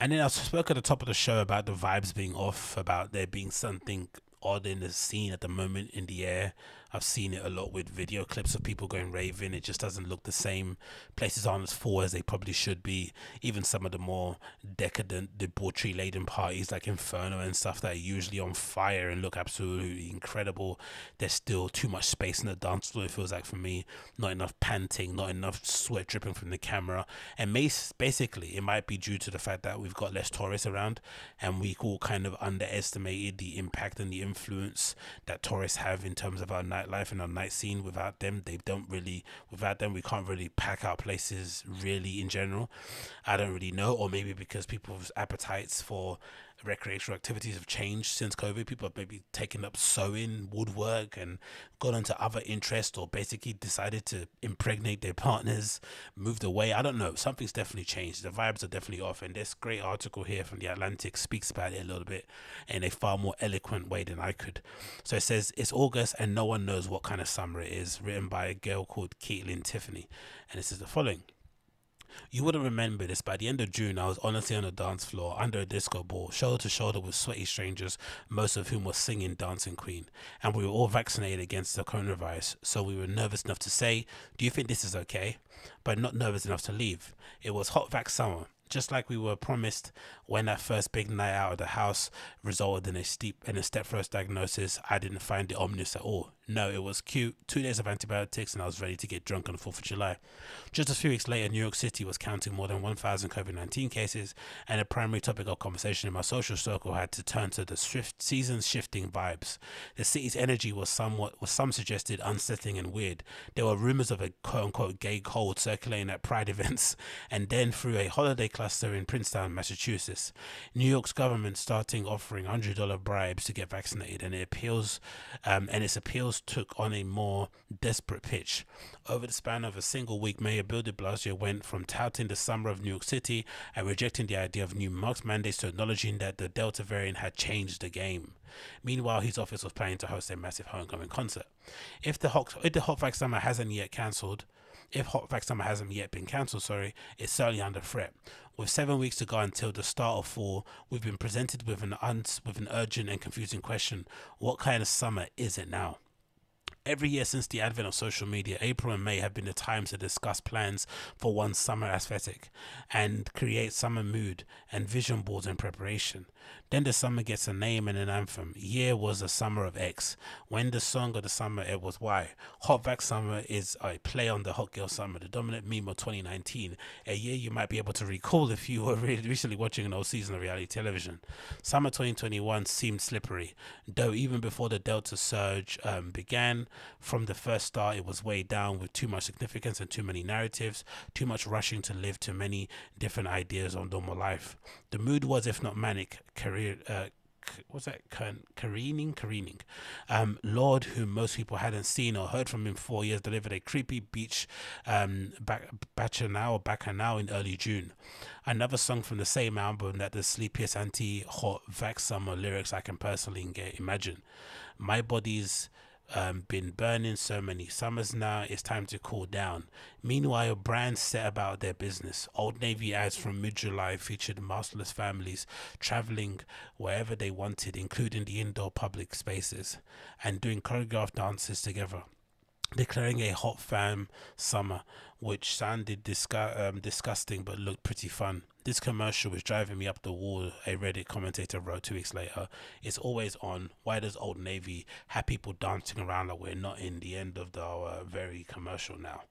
And then I spoke at the top of the show about the vibes being off, about there being something odd in the scene at the moment in the air, I've seen it a lot with video clips of people going raving. It just doesn't look the same. Places aren't as full as they probably should be. Even some of the more decadent, debauchery laden parties like Inferno and stuff that are usually on fire and look absolutely incredible. There's still too much space in the dance floor, it feels like for me. Not enough panting, not enough sweat dripping from the camera. And basically, it might be due to the fact that we've got less tourists around and we all kind of underestimated the impact and the influence that tourists have in terms of our night nightlife and our night scene. Without them, they don't really. Without them, we can't really pack out places really in general. I don't really know, or maybe because people's appetites for recreational activities have changed since COVID. People have maybe taken up sewing, woodwork, and gone into other interests, or basically decided to impregnate their partners, moved away. I don't know. Something's definitely changed. The vibes are definitely off. And this great article here from The Atlantic speaks about it a little bit in a far more eloquent way than I could. So it says, It's August and no one knows what kind of summer it is, written by a girl called Caitlin Tiffany. And this is the following. You wouldn't remember this, by the end of June, I was honestly on a dance floor under a disco ball, shoulder to shoulder with sweaty strangers, most of whom were singing Dancing Queen. And we were all vaccinated against the coronavirus, so we were nervous enough to say, Do you think this is okay? But not nervous enough to leave. It was hot vac summer just like we were promised when that first big night out of the house resulted in a steep and a step first diagnosis i didn't find it ominous at all no it was cute two days of antibiotics and i was ready to get drunk on the 4th of july just a few weeks later new york city was counting more than 1000 covid-19 cases and a primary topic of conversation in my social circle had to turn to the swift season shifting vibes the city's energy was somewhat was some suggested unsettling and weird there were rumors of a quote-unquote gay cold circulating at pride events and then through a holiday cluster in Princeton, Massachusetts. New York's government starting offering $100 bribes to get vaccinated, and it appeals, um, and its appeals took on a more desperate pitch. Over the span of a single week, Mayor Bill de Blasio went from touting the summer of New York City and rejecting the idea of new mask mandates to acknowledging that the Delta variant had changed the game. Meanwhile, his office was planning to host a massive homecoming concert. If the Hot, if the Hot Vac Summer hasn't yet cancelled, if Hotback Summer hasn't yet been cancelled, sorry, it's certainly under threat. With seven weeks to go until the start of fall, we've been presented with an, un- with an urgent and confusing question. What kind of summer is it now? Every year since the advent of social media, April and May have been the time to discuss plans for one's summer aesthetic and create summer mood and vision boards in preparation. Then the summer gets a name and an anthem. Year was the summer of X. When the song of the summer, it was Y. Hot Vac Summer is a play on the Hot Girl Summer, the dominant meme of 2019, a year you might be able to recall if you were recently watching an old season of reality television. Summer 2021 seemed slippery, though even before the Delta surge um, began, from the first start it was weighed down with too much significance and too many narratives too much rushing to live too many different ideas on normal life the mood was if not manic career uh, was that careening careening um lord whom most people hadn't seen or heard from in four years delivered a creepy beach um back now or now in early june another song from the same album that the sleepiest anti-hot vax summer lyrics i can personally imagine my body's um, been burning so many summers now. It's time to cool down. Meanwhile, brands set about their business. Old Navy ads from mid July featured masterless families traveling wherever they wanted, including the indoor public spaces, and doing choreographed dances together declaring a hot fam summer which sounded disgu- um, disgusting but looked pretty fun. This commercial was driving me up the wall, a Reddit commentator wrote two weeks later. It's always on. Why does Old Navy have people dancing around like we're not in the end of the uh, very commercial now?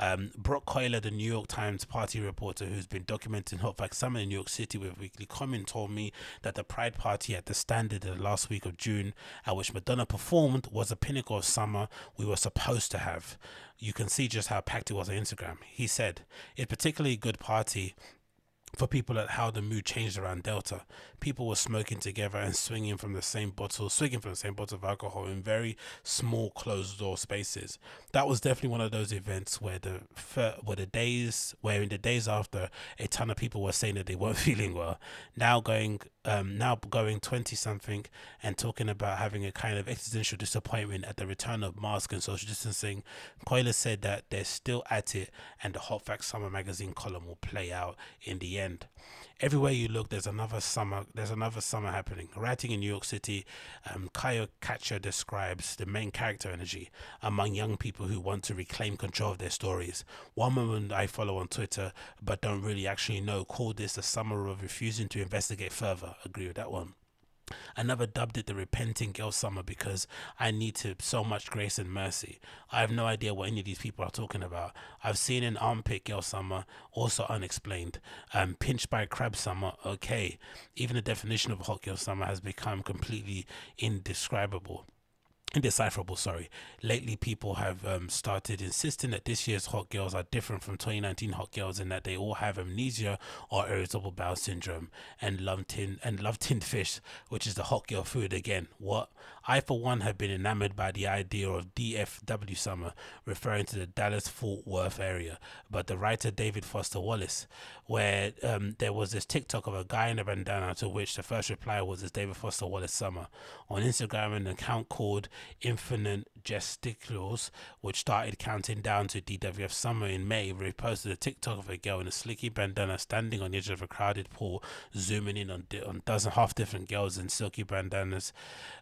Um, Brock Coiler, the New York Times party reporter who's been documenting Hot facts Summer in New York City with Weekly Comment, told me that the Pride Party at the Standard in the last week of June, at which Madonna performed, was the pinnacle of summer we were supposed to have you can see just how packed it was on Instagram. He said, It's particularly good party for people at how the mood changed around Delta. People were smoking together and swinging from the same bottle, swinging from the same bottle of alcohol in very small closed door spaces. That was definitely one of those events where the where the days where in the days after a ton of people were saying that they weren't feeling well. Now going um, now going 20 something and talking about having a kind of existential disappointment at the return of masks and social distancing, Coyle said that they're still at it and the Hot Facts Summer magazine column will play out in the end. Everywhere you look, there's another summer. There's another summer happening. Writing in New York City, um, Kayo Katcher describes the main character energy among young people who want to reclaim control of their stories. One woman I follow on Twitter, but don't really actually know, called this the summer of refusing to investigate further agree with that one. I never dubbed it the repenting girl summer because I need to so much grace and mercy. I have no idea what any of these people are talking about. I've seen an armpit girl summer, also unexplained. Um, pinched by a crab summer, okay. Even the definition of hot girl summer has become completely indescribable indecipherable sorry lately people have um, started insisting that this year's hot girls are different from 2019 hot girls and that they all have amnesia or irritable bowel syndrome and love tin and love tinned fish which is the hot girl food again what i for one have been enamored by the idea of dfw summer referring to the dallas fort worth area but the writer david foster wallace where um, there was this tiktok of a guy in a bandana to which the first reply was this david foster wallace summer on instagram an account called Infinite Gesticles, which started counting down to DWF Summer in May, reposted a TikTok of a girl in a slicky bandana standing on the edge of a crowded pool, zooming in on, on dozen half different girls in silky bandanas,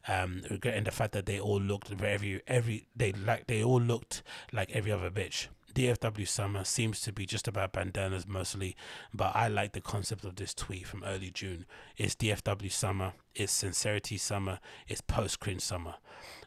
um, regretting the fact that they all looked every every they like they all looked like every other bitch. DFW summer seems to be just about bandanas mostly, but I like the concept of this tweet from early June. It's DFW summer, it's sincerity summer, it's post cringe summer.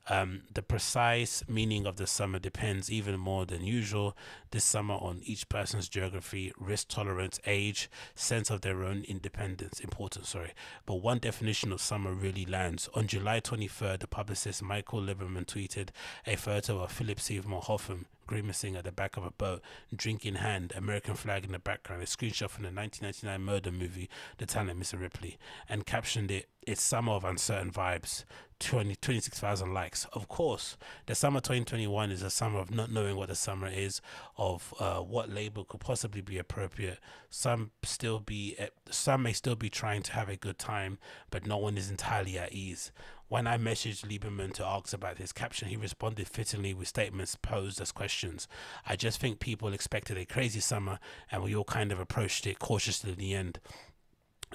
Um, the precise meaning of the summer depends even more than usual this summer on each person's geography, risk tolerance, age, sense of their own independence, Important, sorry. But one definition of summer really lands. On July 23rd, the publicist Michael Liberman tweeted a photo of Philip Seymour Hoffman grimacing at the back of a boat, drink in hand, American flag in the background, a screenshot from the 1999 murder movie The Talent Mr. Ripley, and captioned it, It's Summer of Uncertain Vibes, 20, 26,000 likes. Of course, the summer 2021 is a summer of not knowing what the summer is, of uh, what label could possibly be appropriate. Some still be, eh, some may still be trying to have a good time, but no one is entirely at ease. When I messaged Lieberman to ask about his caption, he responded fittingly with statements posed as questions. I just think people expected a crazy summer and we all kind of approached it cautiously in the end.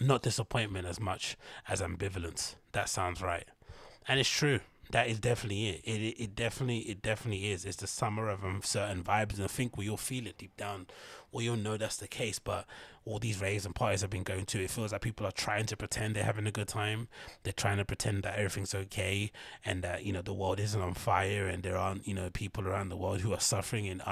Not disappointment as much as ambivalence. That sounds right. And it's true. That is definitely it. It, it. definitely it definitely is. It's the summer of certain vibes, and I think we all feel it deep down well, you'll know that's the case. But all these raves and parties I've been going to, it feels like people are trying to pretend they're having a good time. They're trying to pretend that everything's okay and that, you know, the world isn't on fire and there aren't, you know, people around the world who are suffering in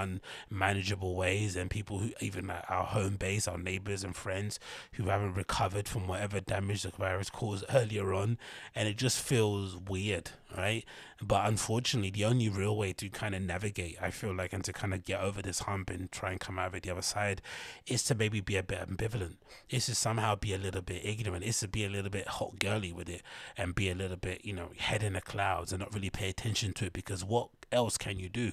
unmanageable ways and people who, even at our home base, our neighbors and friends who haven't recovered from whatever damage the virus caused earlier on. And it just feels weird, right? But unfortunately, the only real way to kind of navigate, I feel like, and to kind of get over this hump and try and come out of it the other side is to maybe be a bit ambivalent. Is to somehow be a little bit ignorant. Is to be a little bit hot girly with it and be a little bit, you know, head in the clouds and not really pay attention to it because what else can you do?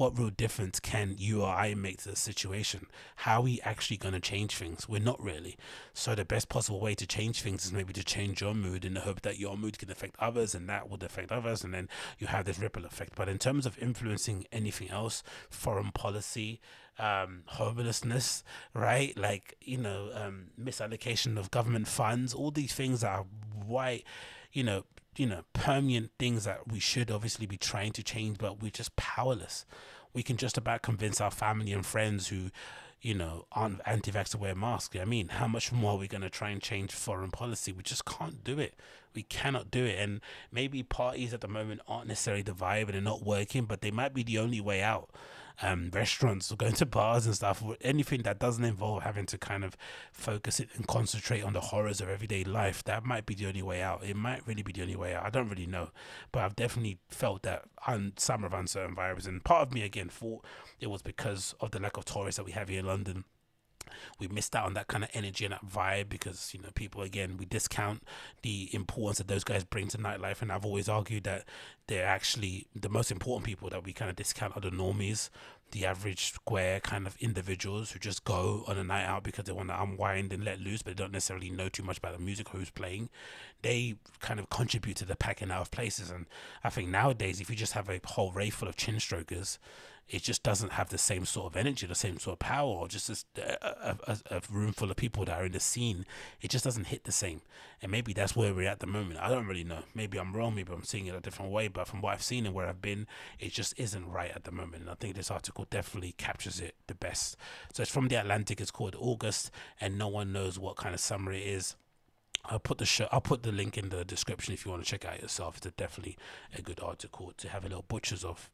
what real difference can you or I make to the situation? How are we actually going to change things? We're not really. So the best possible way to change things is maybe to change your mood in the hope that your mood can affect others and that would affect others and then you have this ripple effect. But in terms of influencing anything else, foreign policy, um, homelessness, right? Like, you know, um, misallocation of government funds, all these things are why, you know, you know, permanent things that we should obviously be trying to change, but we're just powerless we can just about convince our family and friends who, you know, aren't anti vax to wear masks. I mean, how much more are we going to try and change foreign policy? We just can't do it. We cannot do it. And maybe parties at the moment aren't necessarily the vibe and they're not working, but they might be the only way out um, restaurants or going to bars and stuff, or anything that doesn't involve having to kind of focus it and concentrate on the horrors of everyday life, that might be the only way out. It might really be the only way out. I don't really know, but I've definitely felt that un- summer of uncertain vibes. And part of me again thought it was because of the lack of tourists that we have here in London we missed out on that kind of energy and that vibe because you know people again we discount the importance that those guys bring to nightlife and i've always argued that they're actually the most important people that we kind of discount are the normies the average square kind of individuals who just go on a night out because they want to unwind and let loose, but they don't necessarily know too much about the music or who's playing. They kind of contribute to the packing out of places. And I think nowadays, if you just have a whole rave full of chin strokers it just doesn't have the same sort of energy, the same sort of power, or just uh, a, a, a, room full of people that are in the scene. It just doesn't hit the same. And maybe that's where we're at the moment. I don't really know. Maybe I'm wrong. Maybe I'm seeing it a different way. But from what I've seen and where I've been, it just isn't right at the moment. And I think this article definitely captures it the best. So it's from The Atlantic. It's called August, and no one knows what kind of summer it is. I'll put the show, I'll put the link in the description if you want to check out yourself. It's a definitely a good article to have a little butchers of